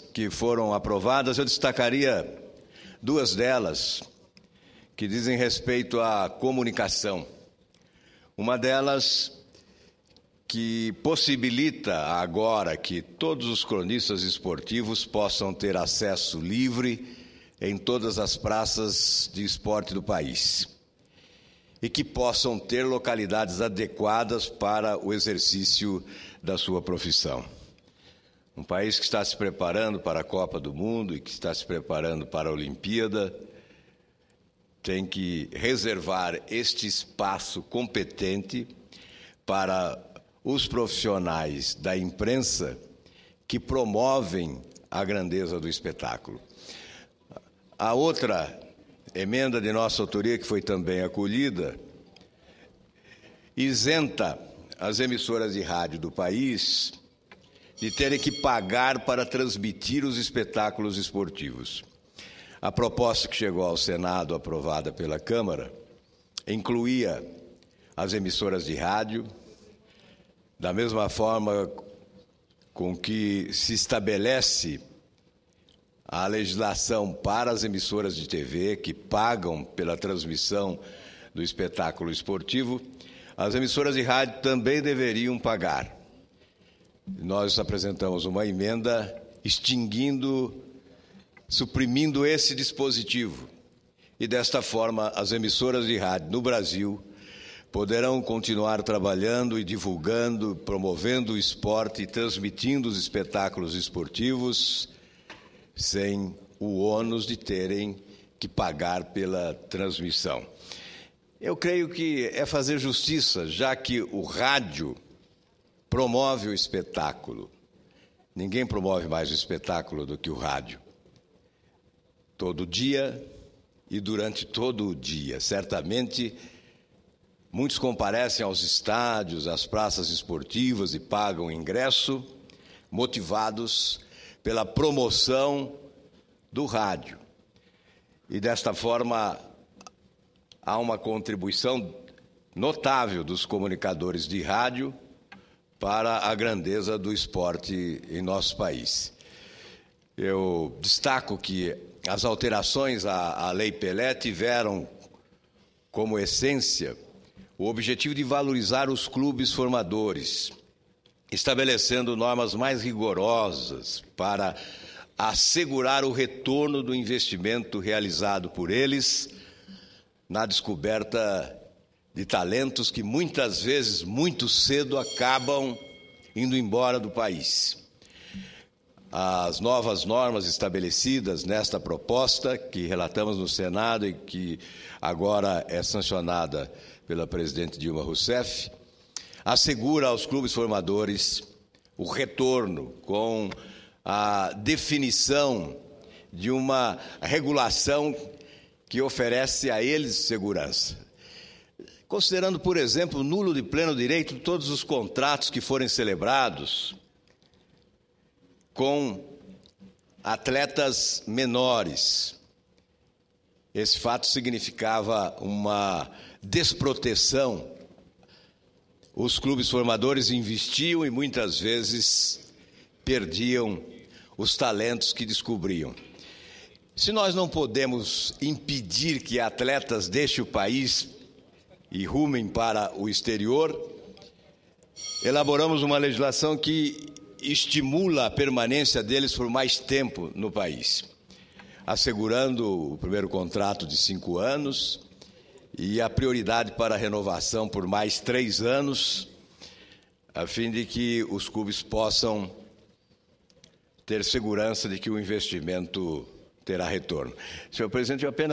que foram aprovadas, eu destacaria duas delas que dizem respeito à comunicação. Uma delas que possibilita agora que todos os cronistas esportivos possam ter acesso livre em todas as praças de esporte do país e que possam ter localidades adequadas para o exercício da sua profissão. Um país que está se preparando para a Copa do Mundo e que está se preparando para a Olimpíada tem que reservar este espaço competente para os profissionais da imprensa que promovem a grandeza do espetáculo. A outra emenda de nossa autoria, que foi também acolhida, isenta as emissoras de rádio do país de terem que pagar para transmitir os espetáculos esportivos. A proposta que chegou ao Senado, aprovada pela Câmara, incluía as emissoras de rádio, da mesma forma com que se estabelece a legislação para as emissoras de TV que pagam pela transmissão do espetáculo esportivo, as emissoras de rádio também deveriam pagar nós apresentamos uma emenda extinguindo, suprimindo esse dispositivo. E desta forma, as emissoras de rádio no Brasil poderão continuar trabalhando e divulgando, promovendo o esporte e transmitindo os espetáculos esportivos sem o ônus de terem que pagar pela transmissão. Eu creio que é fazer justiça, já que o rádio promove o espetáculo. Ninguém promove mais o espetáculo do que o rádio. Todo dia e durante todo o dia. Certamente, muitos comparecem aos estádios, às praças esportivas e pagam ingresso, motivados pela promoção do rádio. E desta forma, há uma contribuição notável dos comunicadores de rádio para a grandeza do esporte em nosso país. Eu destaco que as alterações à, à Lei Pelé tiveram como essência o objetivo de valorizar os clubes formadores, estabelecendo normas mais rigorosas para assegurar o retorno do investimento realizado por eles na descoberta de talentos que muitas vezes, muito cedo, acabam indo embora do país. As novas normas estabelecidas nesta proposta, que relatamos no Senado e que agora é sancionada pela presidente Dilma Rousseff, assegura aos clubes formadores o retorno com a definição de uma regulação que oferece a eles segurança considerando, por exemplo, nulo de pleno direito todos os contratos que forem celebrados com atletas menores. Esse fato significava uma desproteção. Os clubes formadores investiam e muitas vezes perdiam os talentos que descobriam. Se nós não podemos impedir que atletas deixem o país e rumem para o exterior, elaboramos uma legislação que estimula a permanência deles por mais tempo no país, assegurando o primeiro contrato de cinco anos e a prioridade para a renovação por mais três anos, a fim de que os clubes possam ter segurança de que o investimento terá retorno. Senhor presidente, eu apenas.